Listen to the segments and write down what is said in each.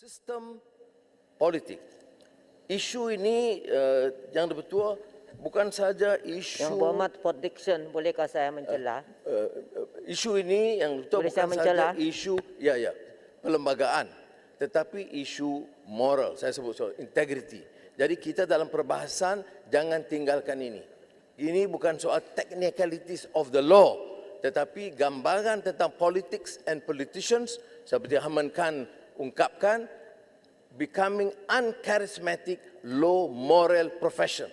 sistem politik. Isu ini uh, yang betul bukan saja isu yang format prediction bolehkah saya mencela? Uh, uh, eh, eh, isu ini yang betul bukan saja isu ya ya perlembagaan tetapi isu moral saya sebut so, integrity. Jadi kita dalam perbahasan jangan tinggalkan ini. Ini bukan soal technicalities of the law tetapi gambaran tentang politics and politicians seperti Haman Khan ungkapkan becoming uncharismatic low moral profession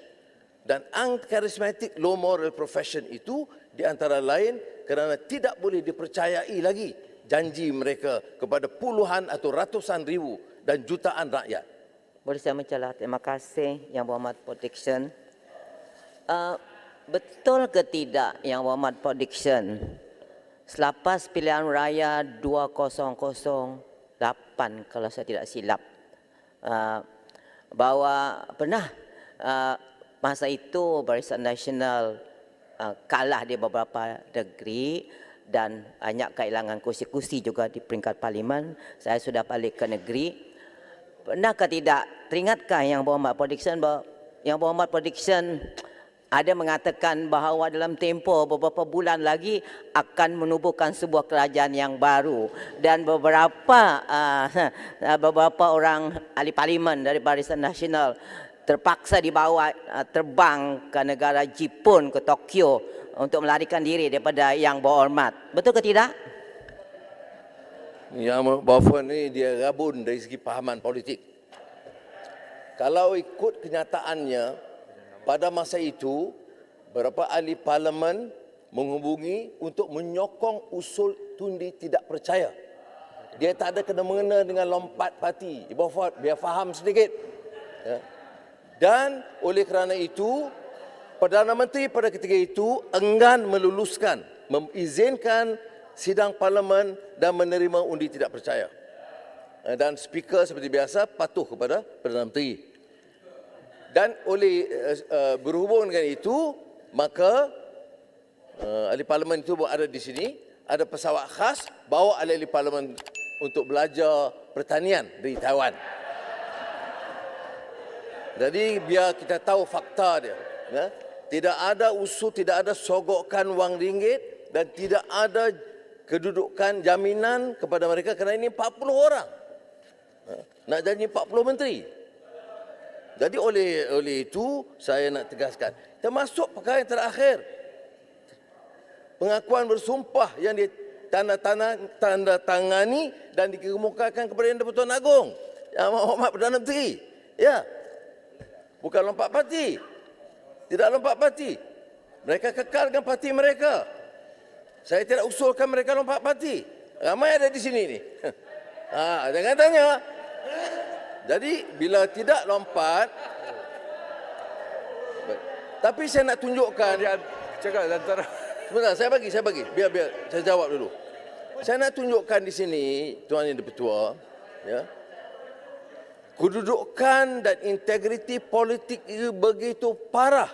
dan uncharismatic low moral profession itu di antara lain kerana tidak boleh dipercayai lagi janji mereka kepada puluhan atau ratusan ribu dan jutaan rakyat. Boleh saya mencelah Terima kasih Yang Berhormat Prediction. Uh, betul ke tidak Yang Berhormat Prediction? Selepas pilihan raya 2000, lapan kalau saya tidak silap ah, bahawa pernah ah, masa itu Barisan Nasional ah, kalah di beberapa negeri dan banyak kehilangan kursi-kursi juga di peringkat parlimen saya sudah balik ke negeri Pernahkah tidak teringatkah yang Muhammad prediction bahawa yang Muhammad prediction ada mengatakan bahawa dalam tempoh beberapa bulan lagi akan menubuhkan sebuah kerajaan yang baru dan beberapa uh, beberapa orang ahli parlimen dari Barisan Nasional terpaksa dibawa uh, terbang ke negara Jepun ke Tokyo untuk melarikan diri daripada yang berhormat. Betul ke tidak? Ya, Buffon ini dia rabun dari segi pahaman politik. Kalau ikut kenyataannya, pada masa itu beberapa ahli parlimen menghubungi untuk menyokong usul tundi tidak percaya. Dia tak ada kena mengena dengan lompat parti. dia faham sedikit. Ya. Dan oleh kerana itu, Perdana Menteri pada ketika itu enggan meluluskan, mengizinkan sidang parlimen dan menerima undi tidak percaya. Eh, dan speaker seperti biasa patuh kepada Perdana Menteri. Dan oleh uh, berhubung dengan itu, maka uh, ahli parlimen itu ada di sini, ada pesawat khas bawa ahli parlimen untuk belajar pertanian dari Taiwan. Jadi biar kita tahu fakta dia. Ya. Tidak ada usul, tidak ada sogokan wang ringgit dan tidak ada kedudukan jaminan kepada mereka kerana ini 40 orang. Ha. Nak janji 40 menteri. Jadi oleh oleh itu saya nak tegaskan termasuk perkara yang terakhir pengakuan bersumpah yang di tanda tangan tanda tangani dan dikemukakan kepada Yang Dipertuan Agong Yang Amat Perdana Menteri. Ya. Bukan lompat parti. Tidak lompat parti. Mereka kekalkan parti mereka. Saya tidak usulkan mereka lompat parti. Ramai ada di sini ni. Ha, jangan tanya. Jadi bila tidak lompat tapi saya nak tunjukkan dia cakap lah antara sebentar saya bagi saya bagi biar biar saya jawab dulu. Saya nak tunjukkan di sini tuan yang dipertua ya. Kedudukan dan integriti politik itu begitu parah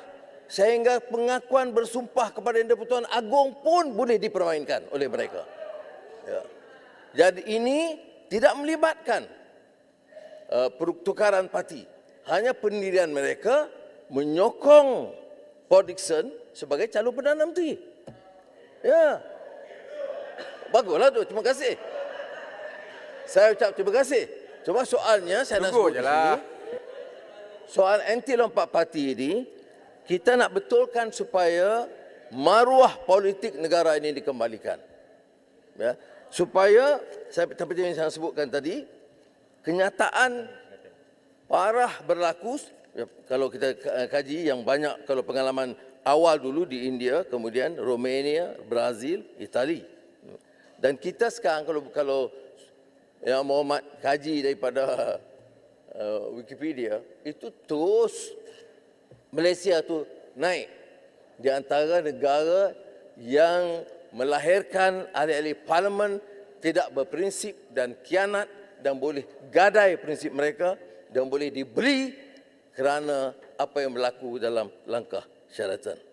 sehingga pengakuan bersumpah kepada Yang Dipertua Agong pun boleh dipermainkan oleh mereka. Ya. Jadi ini tidak melibatkan Eh, pertukaran parti. Hanya pendirian mereka menyokong Paul Dixon sebagai calon Perdana Menteri. Ya. Baguslah tu. Terima kasih. Saya ucap terima kasih. Cuma soalnya saya Tunggu nak sebut lah. Soal anti lompat parti ini, kita nak betulkan supaya maruah politik negara ini dikembalikan. Ya. Supaya saya seperti yang saya sebutkan tadi, kenyataan parah berlaku ya, kalau kita eh, kaji yang banyak kalau pengalaman awal dulu di India kemudian Romania, Brazil, Itali. Dan kita sekarang kalau kalau yang Muhammad kaji daripada uh, Wikipedia itu terus Malaysia tu naik di antara negara yang melahirkan ahli-ahli parlimen tidak berprinsip dan kianat dan boleh gadai prinsip mereka dan boleh dibeli kerana apa yang berlaku dalam langkah syaratan.